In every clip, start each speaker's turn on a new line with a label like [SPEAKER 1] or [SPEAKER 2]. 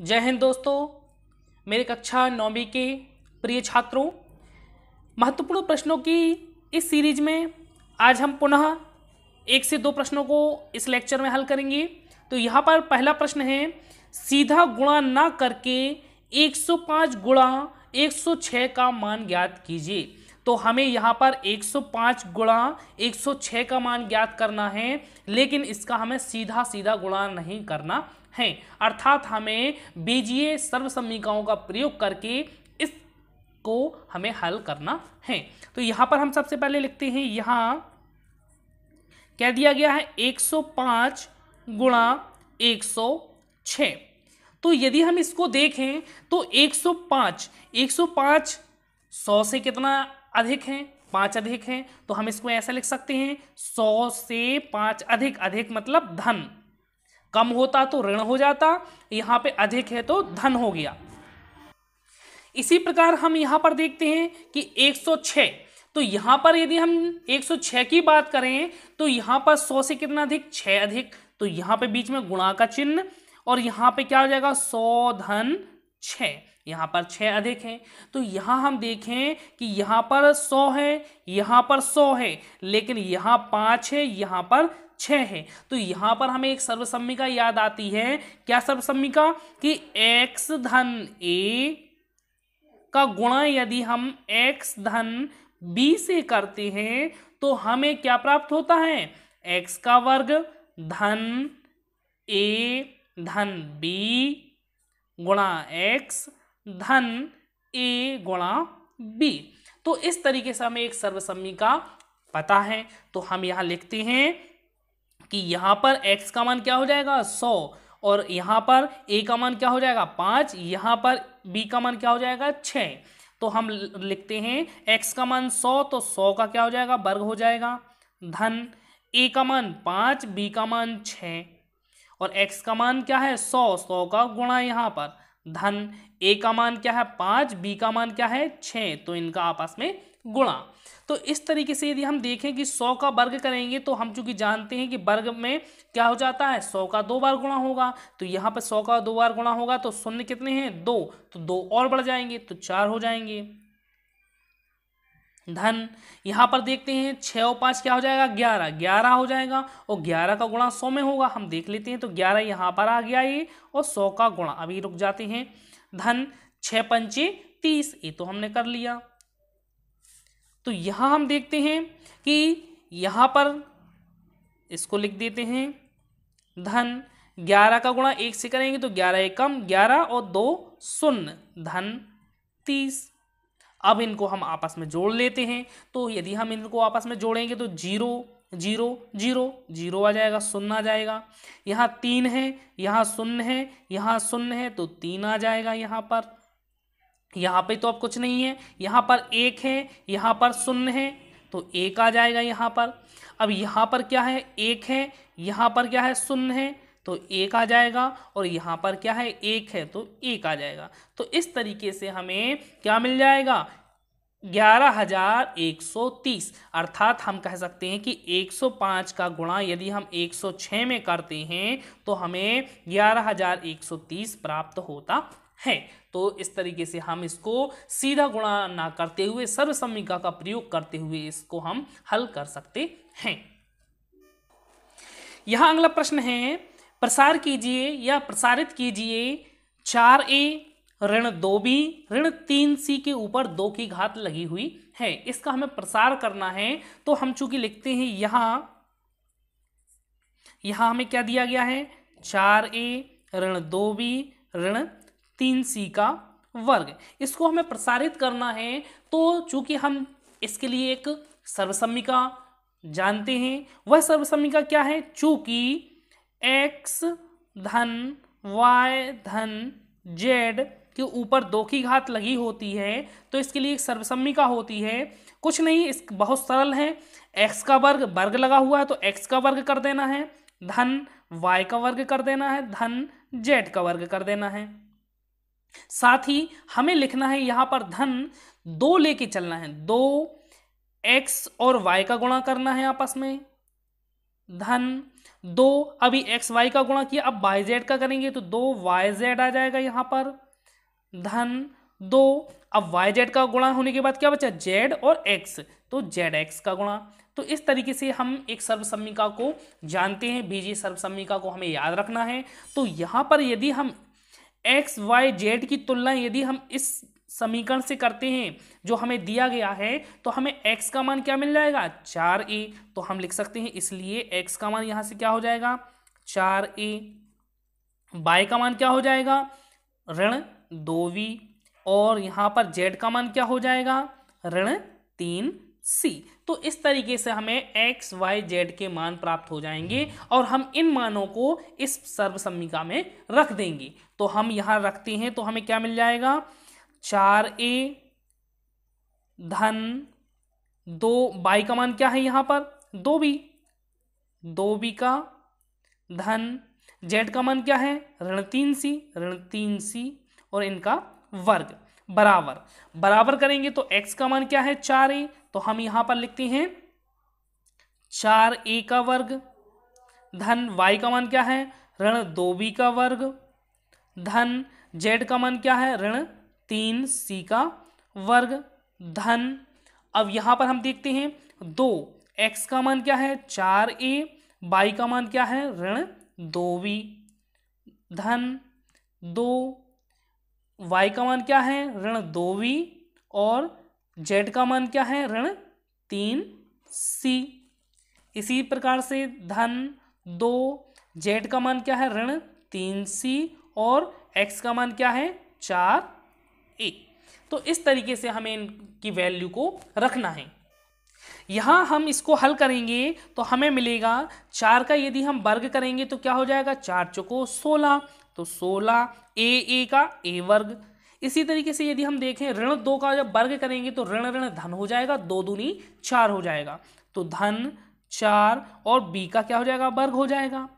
[SPEAKER 1] जय हिंद दोस्तों मेरे कक्षा नौवीं के प्रिय छात्रों महत्वपूर्ण प्रश्नों की इस सीरीज में आज हम पुनः एक से दो प्रश्नों को इस लेक्चर में हल करेंगे तो यहाँ पर पहला प्रश्न है सीधा गुणा ना करके 105 गुणा 106 का मान ज्ञात कीजिए तो हमें यहाँ पर 105 गुणा 106 का मान ज्ञात करना है लेकिन इसका हमें सीधा सीधा गुणा नहीं करना हैं अर्थात हमें बीजीय सर्वसमिकाओं का प्रयोग करके इस को हमें हल करना है तो यहाँ पर हम सबसे पहले लिखते हैं यहाँ क्या दिया गया है 105 सौ पाँच गुणा एक तो यदि हम इसको देखें तो 105 105 सौ से कितना अधिक है पाँच अधिक है तो हम इसको ऐसा लिख सकते हैं सौ से पाँच अधिक अधिक मतलब धन कम होता तो ऋण हो जाता यहाँ पे अधिक है तो धन हो गया इसी प्रकार हम यहाँ पर देखते हैं कि 106 तो यहाँ पर यदि हम 106 की बात करें तो यहाँ पर 100 से कितना अधिक 6 अधिक तो यहाँ पे बीच में गुणा का चिन्ह और यहाँ पे क्या हो जाएगा 100 धन 6 यहाँ पर 6 अधिक है तो यहाँ हम देखें कि यहाँ पर सौ है यहाँ पर सौ है लेकिन यहाँ 5 है यहाँ पर छः है तो यहाँ पर हमें एक सर्वसम्मिका याद आती है क्या सर्वसम्मिका कि एक्स धन ए का गुणा यदि हम एक्स धन बी से करते हैं तो हमें क्या प्राप्त होता है एक्स का वर्ग धन ए धन बी गुणा एक्स धन ए गुणा बी तो इस तरीके से हमें एक सर्वसम्मिका पता है तो हम यहाँ लिखते हैं कि यहाँ पर x का मान क्या हो जाएगा सौ और यहाँ पर a का मान क्या हो जाएगा 5 यहाँ पर b का मान क्या हो जाएगा 6 तो हम लिखते हैं x का मान सौ तो सौ का क्या हो जाएगा वर्ग हो जाएगा धन a का मान 5 b का मान 6 और x का मान क्या है सौ सौ का गुणा यहाँ पर धन a का मान क्या है पाँच b का मान क्या है 6 तो इनका आपस में गुणा तो इस तरीके से यदि हम देखें कि सौ का वर्ग करेंगे तो हम चूंकि जानते हैं कि वर्ग में क्या हो जाता है सौ का दो बार गुणा होगा तो यहाँ पर सौ का दो बार गुणा होगा तो शून्य कितने हैं दो तो दो और बढ़ जाएंगे तो चार हो जाएंगे धन यहाँ पर देखते हैं छः और पाँच क्या हो जाएगा ग्यारह ग्यारह हो जाएगा और ग्यारह का गुणा सौ में होगा हम देख लेते हैं तो ग्यारह यहाँ पर आ गया ये और सौ का गुणा अभी रुक जाते हैं धन छः पंचे तीस ये तो हमने कर लिया तो यहाँ हम देखते हैं कि यहाँ पर इसको लिख देते हैं धन ग्यारह का गुणा एक से करेंगे तो ग्यारह कम ग्यारह और दो शून्य धन तीस अब इनको हम आपस में जोड़ लेते हैं तो यदि हम इनको आपस में जोड़ेंगे तो जीरो जीरो जीरो जीरो आ जाएगा शून्य आ जाएगा यहाँ तीन है यहाँ शून्य है यहाँ शून्य है तो तीन आ जाएगा यहाँ पर यहाँ पे तो अब कुछ नहीं है यहाँ पर एक है यहाँ पर शून्य है तो एक आ जाएगा यहाँ पर अब यहाँ पर क्या है एक है यहाँ पर क्या है शून्य है तो एक आ जाएगा और यहाँ पर क्या है एक है तो एक आ जाएगा तो इस तरीके से हमें क्या मिल जाएगा ग्यारह हजार एक सौ तीस अर्थात हम कह सकते हैं कि एक सौ पाँच का गुणा यदि हम एक सौ छः में करते हैं तो हमें ग्यारह हजार एक सौ तीस प्राप्त होता है तो इस तरीके से हम इसको सीधा गुणा ना करते हुए सर्वसमिका का प्रयोग करते हुए इसको हम हल कर सकते हैं यहां अगला प्रश्न है प्रसार कीजिए या प्रसारित कीजिए चार ए ऋण दो बी ऋण तीन सी के ऊपर दो की घात लगी हुई है इसका हमें प्रसार करना है तो हम चूंकि लिखते हैं यहां यहां हमें क्या दिया गया है चार ए ऋण दो बी ऋण तीन सी का वर्ग इसको हमें प्रसारित करना है तो चूंकि हम इसके लिए एक सर्वसमिका जानते हैं वह सर्वसमिका क्या है चूंकि एक्स धन वाई धन जेड के ऊपर दो की घात लगी होती है तो इसके लिए एक सर्वसम्मिका होती है कुछ नहीं इस बहुत सरल है एक्स का वर्ग वर्ग लगा हुआ है तो एक्स का वर्ग कर देना है धन वाई का वर्ग कर देना है धन जेड का वर्ग कर देना है साथ ही हमें लिखना है यहां पर धन दो लेके चलना है दो एक्स और वाई का गुणा करना है आपस में धन दो अभी एक्स वाई का गुणा किया अब वाई जेड का करेंगे तो दो वाई जेड आ जाएगा यहां पर धन दो अब वाई जेड का गुणा होने के बाद क्या बचा जेड और एक्स तो जेड एक्स का गुणा तो इस तरीके से हम एक सर्वसम्मिका को जानते हैं बीजी सर्वसम्मिका को हमें याद रखना है तो यहां पर यदि हम एक्स वाई जेड की तुलना यदि हम इस समीकरण से करते हैं जो हमें दिया गया है तो हमें x का मान क्या मिल जाएगा चार ए तो हम लिख सकते हैं इसलिए x का मान यहां से क्या हो जाएगा चार ए y का मान क्या हो जाएगा ऋण दो वी और यहां पर z का मान क्या हो जाएगा ऋण तीन सी तो इस तरीके से हमें एक्स वाई जेड के मान प्राप्त हो जाएंगे और हम इन मानों को इस सर्वसम्मिका में रख देंगे तो हम यहां रखते हैं तो हमें क्या मिल जाएगा चार ए धन दो बाई का मान क्या है यहां पर दो बी दो बी का धन जेड का मान क्या है ऋण तीन सी ऋण तीन सी और इनका वर्ग बराबर बराबर करेंगे तो एक्स का मान क्या है चार ए तो हम यहां पर लिखते हैं चार ए का वर्ग धन y का मान क्या है ऋण दो बी का वर्ग धन जेड का मान क्या है ऋण तीन सी का वर्ग धन अब यहां पर हम देखते हैं दो एक्स का मान क्या है चार ए बाई का मान क्या है ऋण दो बी धन दो वाई का मान क्या है ऋण दो वी और जेड का मान क्या है ऋण तीन सी इसी प्रकार से धन दो जेड का मान क्या है ऋण तीन सी और एक्स का मान क्या है चार ए तो इस तरीके से हमें इनकी वैल्यू को रखना है यहाँ हम इसको हल करेंगे तो हमें मिलेगा चार का यदि हम वर्ग करेंगे तो क्या हो जाएगा चार चौको सोलह तो सोलह ए ए का ए वर्ग इसी तरीके से यदि हम देखें ऋण दो का जब वर्ग करेंगे तो ऋण ऋण धन हो जाएगा दो दूनी चार हो जाएगा तो धन चार और बी का क्या हो जाएगा वर्ग हो जाएगा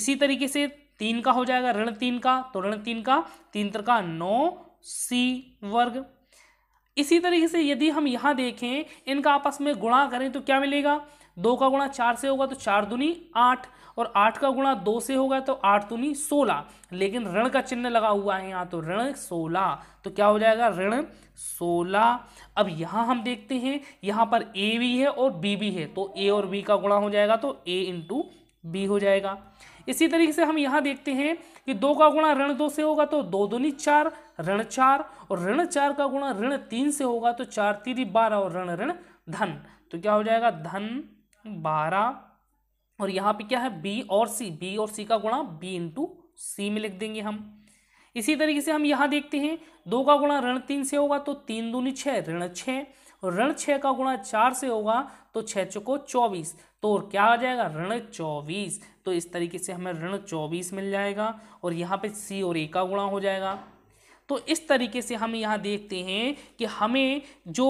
[SPEAKER 1] इसी तरीके से तीन का हो जाएगा ऋण तीन का तो ऋण तीन का तीन तर का नौ सी वर्ग इसी तरीके से यदि हम यहां देखें इनका आपस में गुणा करें तो क्या मिलेगा दो का गुणा चार से होगा तो चार दुनी आठ और आठ का गुणा दो से होगा तो आठ दुनी सोलह लेकिन ऋण का चिन्ह लगा हुआ है यहाँ तो ऋण सोलह तो क्या हो जाएगा ऋण सोलह अब यहाँ हम देखते हैं यहाँ पर ए भी है और बी भी है तो ए और बी का गुणा हो जाएगा तो ए इंटू बी हो जाएगा इसी तरीके से हम यहाँ देखते हैं कि दो का गुणा ऋण दो से होगा तो दो दुनी चार ऋण चार और ऋण चार का गुणा ऋण तीन से होगा तो चार तीन बारह और ऋण ऋण धन तो क्या हो जाएगा धन बारह और यहाँ पे क्या है बी और सी बी और सी का गुणा बी इंटू सी में लिख देंगे हम इसी तरीके से हम यहाँ देखते हैं दो का गुणा ऋण तीन से होगा तो तीन दूनी छः ऋण छः ऋण छः का गुणा चार से होगा तो छः चुको चौबीस तो और क्या आ जाएगा ऋण चौबीस तो इस तरीके से हमें ऋण चौबीस मिल जाएगा और यहाँ पे सी और ए का गुणा हो जाएगा तो इस तरीके से हम यहाँ देखते हैं कि हमें जो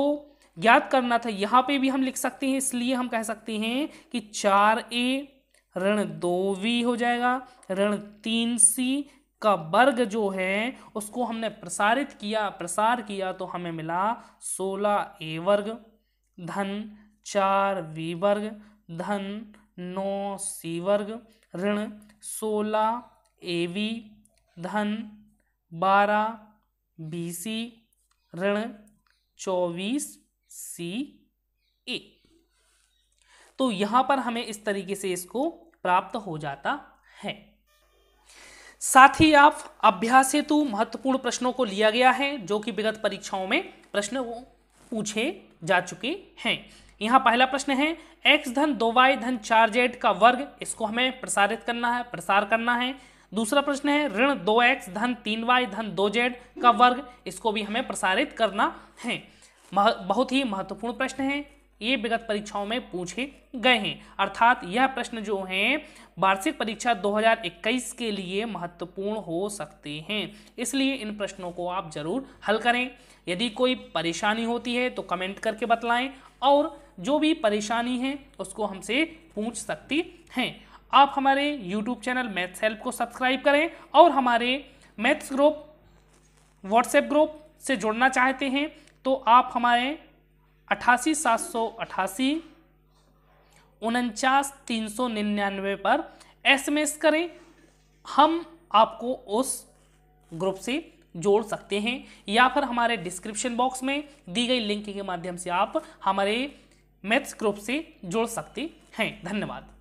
[SPEAKER 1] ज्ञात करना था यहाँ पे भी हम लिख सकते हैं इसलिए हम कह सकते हैं कि चार ए ऋण दो वी हो जाएगा ऋण तीन सी का वर्ग जो है उसको हमने प्रसारित किया प्रसार किया तो हमें मिला सोलह ए वर्ग धन चार वी वर्ग धन नौ सी वर्ग ऋण सोलह ए वी धन बारह बी सी ऋण चौबीस सी ए तो यहां पर हमें इस तरीके से इसको प्राप्त हो जाता है साथ ही आप अभ्यास हेतु महत्वपूर्ण प्रश्नों को लिया गया है जो कि विगत परीक्षाओं में प्रश्न पूछे जा चुके हैं यहां पहला प्रश्न है एक्स धन दो वाई धन चार जेड का वर्ग इसको हमें प्रसारित करना है प्रसार करना है दूसरा प्रश्न है ऋण दो एक्स धन तीन वाई धन दो जेड का वर्ग इसको भी हमें प्रसारित करना है मह, बहुत ही महत्वपूर्ण प्रश्न है ये विगत परीक्षाओं में पूछे गए हैं अर्थात यह प्रश्न जो हैं वार्षिक परीक्षा 2021 के लिए महत्वपूर्ण हो सकते हैं इसलिए इन प्रश्नों को आप जरूर हल करें यदि कोई परेशानी होती है तो कमेंट करके बतलाएं और जो भी परेशानी है उसको हमसे पूछ सकती हैं आप हमारे यूट्यूब चैनल मैथ्स हेल्प को सब्सक्राइब करें और हमारे मैथ्स ग्रुप व्हाट्सएप ग्रुप से जुड़ना चाहते हैं तो आप हमारे अठासी सात सौ अठासी उनचास तीन सौ निन्यानवे पर एसएमएस करें हम आपको उस ग्रुप से जोड़ सकते हैं या फिर हमारे डिस्क्रिप्शन बॉक्स में दी गई लिंक के माध्यम से आप हमारे मैथ्स ग्रुप से जोड़ सकते हैं धन्यवाद